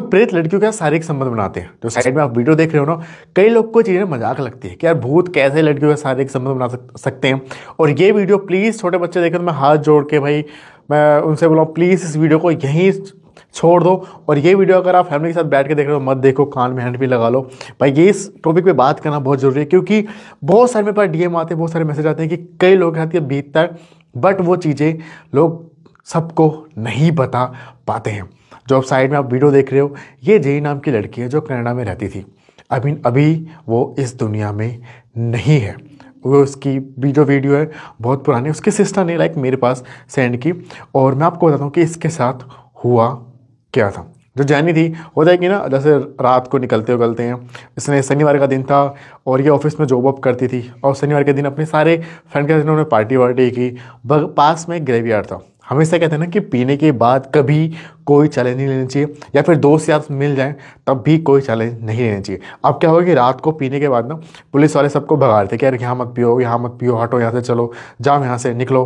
प्रेत लड़कियों का शारीरिक संबंध बनाते हैं तो साइड में आप वीडियो देख रहे हो ना कई लोग को चीज़ें मजाक लगती है कि यार भूत कैसे लड़कियों का शारीरिक संबंध बना सकते हैं और ये वीडियो प्लीज़ छोटे बच्चे देखें तो मैं हाथ जोड़ के भाई मैं उनसे बोला प्लीज़ इस वीडियो को यहीं छोड़ दो और ये वीडियो अगर आप फैमिली के साथ बैठ के देख रहे हो मत देखो कान में हैंड भी लगा लो भाई ये इस टॉपिक पे बात करना बहुत ज़रूरी है क्योंकि बहुत सारे मेरे पास डीएम आते हैं बहुत सारे मैसेज आते हैं कि कई लोग के साथ बीतता है बट वो चीज़ें लोग सबको नहीं बता पाते हैं जो आप साइड में आप वीडियो देख रहे हो ये जेई नाम की लड़की है जो कनाडा में रहती थी अभी अभी वो इस दुनिया में नहीं है वो उसकी जो वीडियो है बहुत पुरानी उसकी सिस्टर ने लाइक मेरे पास सेंड की और मैं आपको बताता हूँ कि इसके साथ हुआ क्या था जो जैनी थी वो है कि ना जैसे रात को निकलते उगलते हैं इसने शनिवार का दिन था और ये ऑफिस में जॉब अप करती थी और शनिवार के दिन अपने सारे फ्रेंड के साथ इन्होंने पार्टी वार्टी की पास में एक ग्रेवी था हमेशा कहते हैं ना कि पीने के बाद कभी कोई चैलेंज नहीं लेना चाहिए या फिर दोस्त यार मिल जाए तब भी कोई चैलेंज नहीं लेना चाहिए अब क्या होगा कि रात को पीने के बाद ना पुलिस वाले सबको भगा रहे थे कि यार यहाँ मत पियो यहाँ मत पियो हटो यहाँ से चलो जाओ यहाँ से निकलो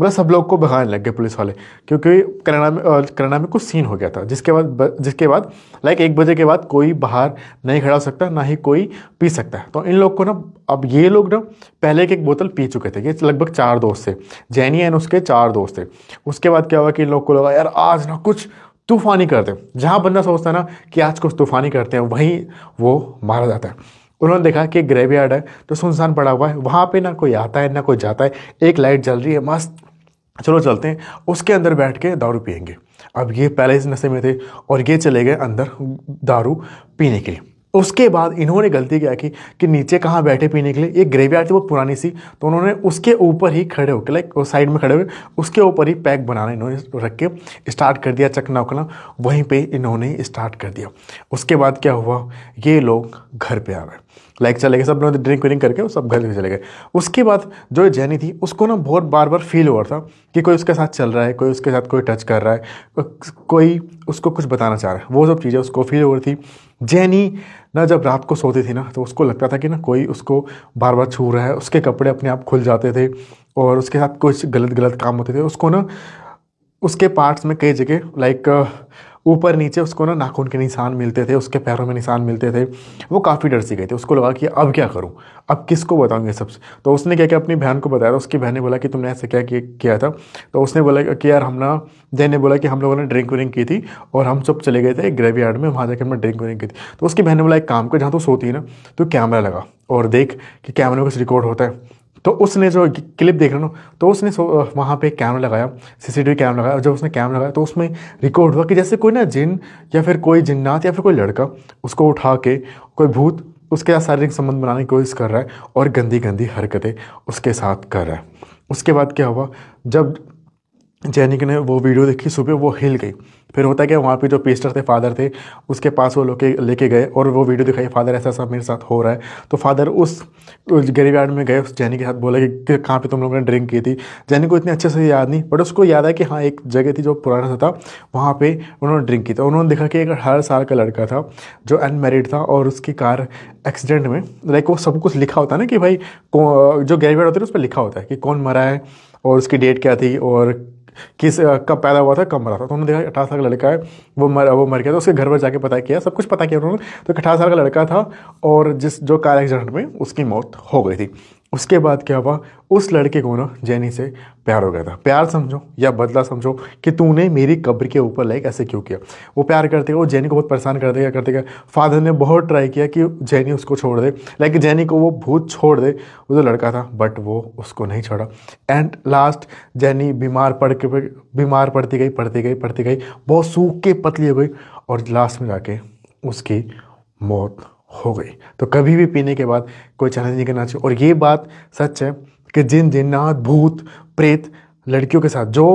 मतलब सब लोग को भगाने लग गए पुलिस वाले क्योंकि कनाडा में कनाडा में कुछ सीन हो गया था जिसके बाद जिसके बाद लाइक एक बजे के बाद कोई बाहर नहीं खड़ा हो सकता ना ही कोई पी सकता है तो इन लोग को ना अब ये लोग ना पहले के एक बोतल पी चुके थे ये लगभग चार दोस्त थे जैनी एंड उसके चार दोस्त थे उसके बाद क्या हुआ कि इन लोग को लगा यार आज ना कुछ तूफानी करते हैं जहाँ बंदा सोचता है ना कि आज कुछ तूफानी करते हैं वहीं वो मारा जाता है उन्होंने देखा कि ग्रेव यार्ड है तो सुनसान पड़ा हुआ है वहाँ पे ना कोई आता है ना कोई जाता है एक लाइट जल रही है मस्त चलो चलते हैं उसके अंदर बैठ के दारू पियेंगे अब ये पहले इस नशे में थे और ये चले गए अंदर दारू पीने के लिए उसके बाद इन्होंने गलती क्या की कि नीचे कहाँ बैठे पीने के लिए ये ग्रेवयार्ड थी वो पुरानी सी तो उन्होंने उसके ऊपर ही खड़े होकर लाइक वो साइड में खड़े हुए उसके ऊपर ही पैक बनाना इन्होंने रख के स्टार्ट कर दिया चकना उकना वहीं पे इन्होंने स्टार्ट कर दिया उसके बाद क्या हुआ ये लोग घर पे आ गए लाइक चले गए सब लोग ड्रिंक व्रिंक करके सब घर में चले गए उसके बाद जो जैनी थी उसको ना बहुत बार बार फील हुआ था कि कोई उसके साथ चल रहा है कोई उसके साथ कोई टच कर रहा है कोई उसको कुछ बताना चाह रहा है वो सब चीज़ें उसको फील हो रही थी जैनी ना जब रात को सोती थी ना तो उसको लगता था कि ना कोई उसको बार बार छू रहा है उसके कपड़े अपने आप खुल जाते थे और उसके साथ कुछ गलत गलत काम होते थे उसको ना उसके पार्ट्स में कई जगह लाइक ऊपर नीचे उसको ना नाखून के निशान मिलते थे उसके पैरों में निशान मिलते थे वो काफ़ी डर सी गए थे उसको लगा कि अब क्या करूँ अब किसको बताऊँगी सबसे तो उसने क्या किया अपनी बहन को बताया था उसकी बहन ने बोला कि तुमने ऐसे क्या किया था तो उसने बोला कि यार हम ना जैन ने बोला कि हम लोगों ने ड्रिंक व्रिंक की थी और हम सब चले गए थे एक ग्रेवी यार्ड में वहाँ जाकर हमने ड्रिंक व्रिंक की थी तो उसकी बहन ने बोला एक काम कर जहाँ तो सोती है ना तो कैमरा लगा और देख कि कैमरे में कुछ रिकॉर्ड होता है तो उसने जो क्लिप देख रहे हो ना तो उसने वहाँ पे कैमरा लगाया सीसीटीवी कैमरा लगाया जब उसने कैमरा लगाया तो उसमें रिकॉर्ड हुआ कि जैसे कोई ना जिन या फिर कोई जिन्नात या फिर कोई लड़का उसको उठा के कोई भूत उसके साथ शारीरिक संबंध बनाने की कोशिश कर रहा है और गंदी गंदी हरकतें उसके साथ कर रहा है उसके बाद क्या हुआ जब जैनिक ने वो वीडियो देखी सुबह वो हिल गई फिर होता है क्या वहाँ पे जो पेस्टर थे फादर थे उसके पास वो लोग लेके गए और वो वीडियो दिखाई फादर ऐसा ऐसा मेरे साथ हो रहा है तो फादर उस गरीब यार्ड में गए उस जैनी के साथ बोला कि कहाँ पे तुम लोगों ने ड्रिंक की थी जैनी को इतने अच्छे से याद नहीं बट उसको याद है कि हाँ एक जगह थी जो पुराना सा था वहाँ पर उन्होंने ड्रिंक की थी उन्होंने देखा कि एक हर साल का लड़का था जो अनमेरिड था और उसकी कार एक्सीडेंट में लाइक वो सब कुछ लिखा होता है ना कि भाई जो गरीब यार्ड होते हैं उस पर लिखा होता है कि कौन मरा है और उसकी डेट क्या थी और किस कब पैदा हुआ था कब मरा था तो उन्होंने देखा अठारह साल का लड़का है वो मर वो मर गया था उसके घर पर जाके पता किया सब कुछ पता किया उन्होंने तो अठारह साल का लड़का था और जिस जो कार एक्सीडेंट में उसकी मौत हो गई थी उसके बाद क्या हुआ उस लड़के को ना जैनी से प्यार हो गया था प्यार समझो या बदला समझो कि तूने मेरी कब्र के ऊपर लाइक ऐसे क्यों किया वो प्यार करते वो जैनी को बहुत परेशान करते गया करते गया फादर ने बहुत ट्राई किया कि जैनी उसको छोड़ दे लाइक जैनी को वो भूत छोड़ दे वो जो लड़का था बट वो उसको नहीं छोड़ा एंड लास्ट जैनी बीमार पड़ के बीमार पड़ती गई पड़ती गई पड़ती गई बहुत सूख के पतली हो गई और लास्ट में जाके उसकी मौत हो गई तो कभी भी पीने के बाद कोई चैलेंज नहीं करना चाहिए और ये बात सच है कि जिन जिन्नात भूत प्रेत लड़कियों के साथ जो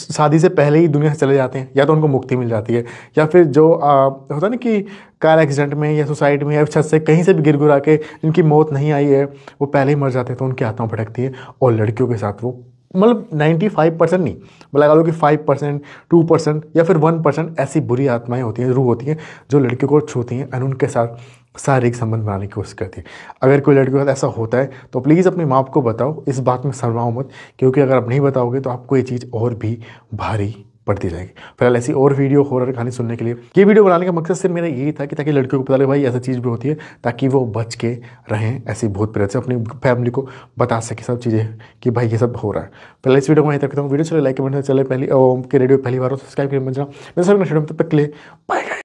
शादी से पहले ही दुनिया से चले जाते हैं या तो उनको मुक्ति मिल जाती है या फिर जो आ, होता है ना कि कार एक्सीडेंट में या सुसाइड में या छत से कहीं से भी गिर गुरा के इनकी मौत नहीं आई है वो पहले ही मर जाते हैं तो उनकी आत्मा भटकती है और लड़कियों के साथ वो मतलब 95 परसेंट नहीं मतलब लगा लो कि 5 परसेंट टू परसेंट या फिर 1 परसेंट ऐसी बुरी आत्माएं होती हैं रूह होती हैं जो लड़कियों को छूती हैं और उनके साथ शारीरिक संबंध बनाने की कोशिश करती है अगर कोई लड़की के साथ ऐसा होता है तो प्लीज़ अपने माँ बाप को बताओ इस बात में शर्माओ मत क्योंकि अगर आप नहीं बताओगे तो आपको ये चीज़ और भी भारी बढ़ती जाएगी फिलहाल ऐसी और वीडियो हॉरर कहानी सुनने के लिए ये वीडियो बनाने का मकसद सिर्फ मेरा यही था कि ताकि लड़कियों को पता लगे भाई ऐसा चीज़ भी होती है ताकि वो बच के रहें ऐसी भूत प्रेत से अपनी फैमिली को बता सके सब चीज़ें कि भाई ये सब हो रहा है पहले इस वीडियो को यहीं तक हूँ वीडियो चले लाइक चले पहली के रेडियो पहली बार हो सब्सक्राइब करना मैं सब नशे तब तक ले बाय